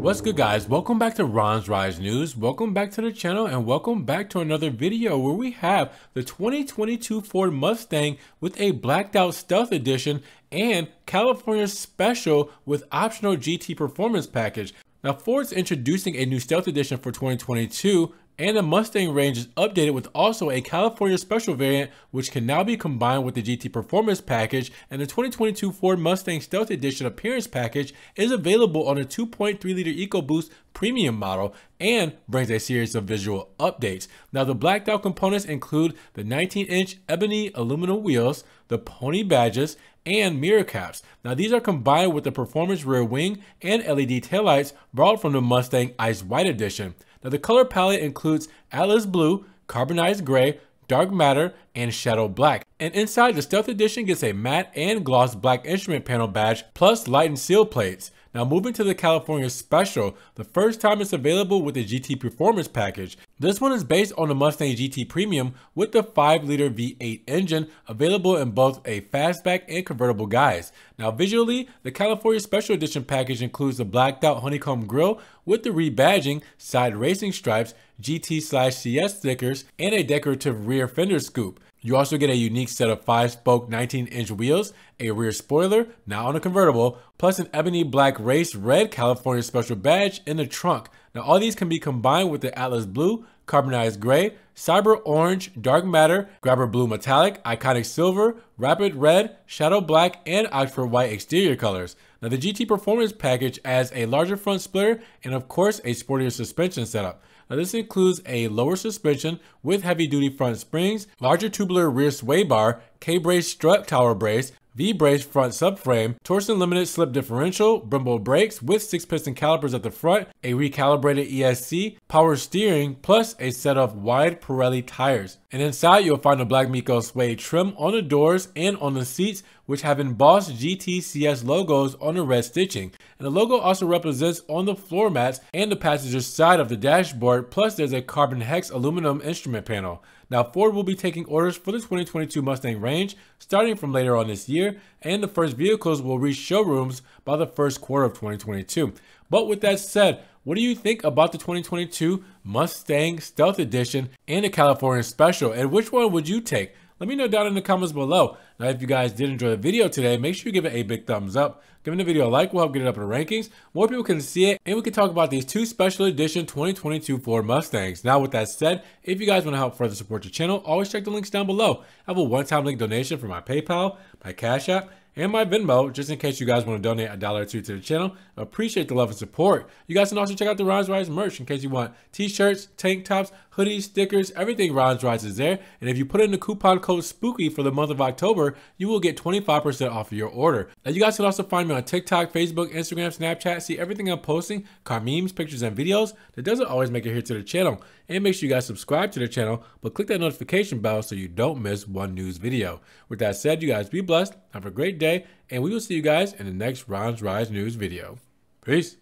What's good guys, welcome back to Ron's Rise News, welcome back to the channel and welcome back to another video where we have the 2022 Ford Mustang with a blacked out stealth edition and California special with optional GT performance package. Now Ford's introducing a new stealth edition for 2022 and the Mustang range is updated with also a California Special variant, which can now be combined with the GT Performance Package, and the 2022 Ford Mustang Stealth Edition Appearance Package is available on the 2.3-liter EcoBoost premium model and brings a series of visual updates. Now the blacked out components include the 19-inch ebony aluminum wheels, the pony badges, and mirror caps. Now these are combined with the performance rear wing and LED taillights borrowed from the Mustang Ice White Edition. Now the color palette includes Atlas Blue, Carbonized Gray, Dark Matter, and Shadow Black. And inside, the Stealth Edition gets a matte and gloss black instrument panel badge, plus light and seal plates. Now moving to the California Special, the first time it's available with the GT Performance Package. This one is based on the Mustang GT Premium with the 5-liter V8 engine available in both a fastback and convertible guise. Now visually, the California Special Edition package includes the blacked out honeycomb grille with the rebadging, side racing stripes, GT slash CS stickers, and a decorative rear fender scoop. You also get a unique set of 5-spoke 19-inch wheels, a rear spoiler, now on a convertible, plus an ebony black race red California special badge in the trunk. Now all these can be combined with the Atlas blue, carbonized gray, cyber orange, dark matter, grabber blue metallic, iconic silver, rapid red, shadow black, and Oxford white exterior colors. Now the GT Performance package adds a larger front splitter and of course a sportier suspension setup. Now this includes a lower suspension with heavy duty front springs, larger tubular rear sway bar, K-brace strut tower brace, V-brace front subframe, torsion limited slip differential, Brembo brakes with 6 piston calipers at the front, a recalibrated ESC, power steering, plus a set of wide Pirelli tires. And inside you'll find a black Miko suede trim on the doors and on the seats which have embossed GTCS logos on the red stitching. And the logo also represents on the floor mats and the passenger side of the dashboard, plus there's a carbon hex aluminum instrument panel. Now Ford will be taking orders for the 2022 Mustang range starting from later on this year, and the first vehicles will reach showrooms by the first quarter of 2022. But with that said, what do you think about the 2022 Mustang Stealth Edition and the California Special? And which one would you take? Let me know down in the comments below. Now, if you guys did enjoy the video today, make sure you give it a big thumbs up. Giving the video a like will help get it up in the rankings. More people can see it, and we can talk about these two special edition 2022 Ford Mustangs. Now, with that said, if you guys want to help further support the channel, always check the links down below. I have a one-time link donation for my PayPal, my Cash App, and my Venmo, just in case you guys want to donate a dollar or two to the channel. I appreciate the love and support. You guys can also check out the Rise Rise merch in case you want t-shirts, tank tops, hoodies, stickers, everything Ron's Rides is there. And if you put in the coupon code SPOOKY for the month of October, you will get 25% off of your order. Now you guys can also find me on TikTok, Facebook, Instagram, Snapchat, see everything I'm posting, car memes, pictures, and videos that doesn't always make it here to the channel. And make sure you guys subscribe to the channel, but click that notification bell so you don't miss one news video. With that said, you guys be blessed, have a great day, and we will see you guys in the next Ron's Rise news video. Peace.